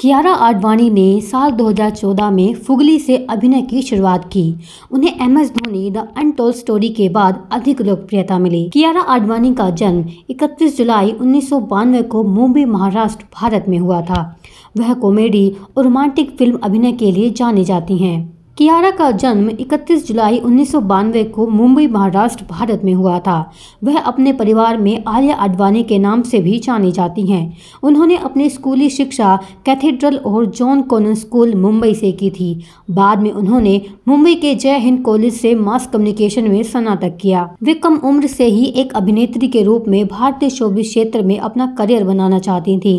कियारा आडवाणी ने साल 2014 में फुगली से अभिनय की शुरुआत की उन्हें M S Dhoni the untold story के बाद अधिक लोकप्रियता मिली कियारा आडवाणी का जन्म 31 जुलाई उन्नीस को मुंबई महाराष्ट्र भारत में हुआ था वह कॉमेडी और रोमांटिक फिल्म अभिनय के लिए जानी जाती हैं कियारा का जन्म 31 जुलाई उन्नीस को मुंबई महाराष्ट्र भारत में हुआ था वह अपने परिवार में आर्या आडवाणी के नाम से भी जानी जाती हैं उन्होंने अपनी स्कूली शिक्षा कैथेड्रल और जॉन कॉन स्कूल मुंबई से की थी बाद में उन्होंने मुंबई के जय हिंद कॉलेज से मास कम्युनिकेशन में स्नातक किया वे कम उम्र से ही एक अभिनेत्री के रूप में भारतीय शोभी क्षेत्र में अपना करियर बनाना चाहती थी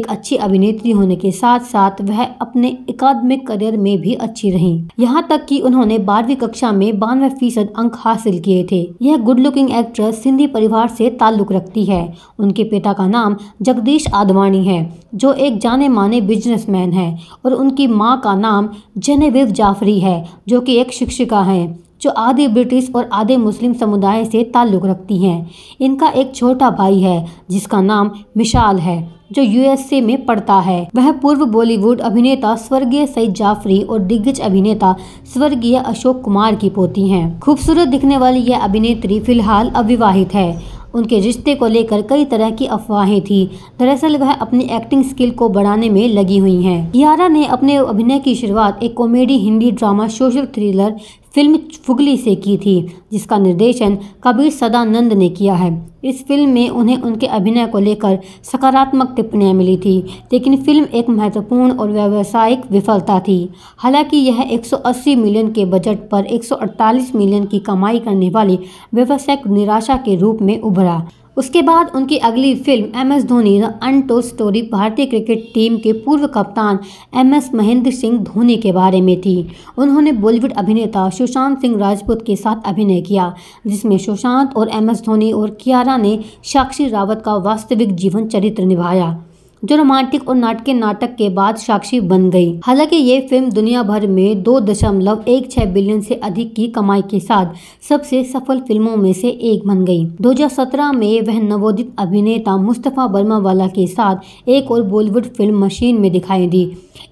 एक अच्छी अभिनेत्री होने के साथ साथ वह अपने अकादमिक करियर में भी अच्छी रहीं यहाँ तक कि उन्होंने बारहवीं कक्षा में बानवे फीसद अंक हासिल किए थे यह गुड लुकिंग एक्ट्रेस सिंधी परिवार से ताल्लुक रखती है उनके पिता का नाम जगदीश आदवाणी है जो एक जाने माने बिजनेसमैन है और उनकी माँ का नाम जेनेविव जाफरी है जो कि एक शिक्षिका हैं जो आधे ब्रिटिश और आधे मुस्लिम समुदाय से ताल्लुक़ रखती हैं इनका एक छोटा भाई है जिसका नाम मिशाल है जो यूएसए में पढ़ता है वह पूर्व बॉलीवुड अभिनेता स्वर्गीय सईद जाफरी और दिग्गज अभिनेता स्वर्गीय अशोक कुमार की पोती हैं खूबसूरत दिखने वाली यह अभिनेत्री फिलहाल अविवाहित है उनके रिश्ते को लेकर कई तरह की अफवाहें थी दरअसल वह अपनी एक्टिंग स्किल को बढ़ाने में लगी हुई हैं कियारा ने अपने अभिनय की शुरुआत एक comedy Hindi drama social thriller film Fugly से की थी जिसका निर्देशन कबीर सदानंद ने किया है इस फिल्म में उन्हें उनके अभिनय को लेकर सकारात्मक टिप्पणियाँ मिली थी लेकिन फिल्म एक महत्वपूर्ण और व्यावसायिक विफलता थी हालांकि यह 180 मिलियन के बजट पर 148 मिलियन की कमाई करने वाली व्यावसायिक निराशा के रूप में उभरा उसके बाद उनकी अगली film M S Dhoni the untold story भारतीय क्रिकेट टीम के पूर्व कप्तान एम एस महेंद्र सिंह धोनी के बारे में थी उन्होंने बॉलीवुड अभिनेता सुशांत सिंह राजपूत के साथ अभिनय किया जिसमें सुशांत और एम एस धोनी और कियारा ने साक्षी रावत का वास्तविक जीवन चरित्र निभाया जो रोमांटिक और नाटकीय नाटक के बाद साक्षी बन गई हालांकि ये फिल्म दुनिया भर में दो दशमलव एक छह बिलियन से अधिक की कमाई के साथ सबसे सफल फिल्मों में से एक बन गई 2017 में वह नवोदित अभिनेता मुस्तफ़ा वर्मा वाला के साथ एक और बॉलीवुड फिल्म मशीन में दिखाई दी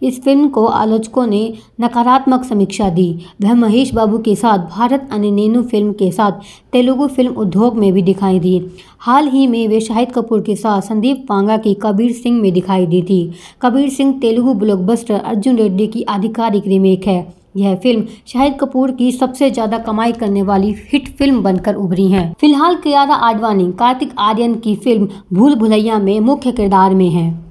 इस फिल्म को आलोचकों ने नकारात्मक समीक्षा दी वह महेश बाबू के साथ भारत अने नेनू फिल्म के साथ तेलुगु फिल्म उद्योग में भी दिखाई दी हाल ही में वे शाहिद कपूर के साथ संदीप पांगा की कबीर सिंह में दिखाई दी थी कबीर सिंह तेलुगु ब्लॉकबस्टर अर्जुन रेड्डी की आधिकारिक रीमेक है यह फिल्म शाहिद कपूर की सबसे ज्यादा कमाई करने वाली हिट फिल्म बनकर उभरी है फिलहाल कियारा आडवाणी कार्तिक आर्यन की फिल्म भूल भुलैया में मुख्य किरदार में है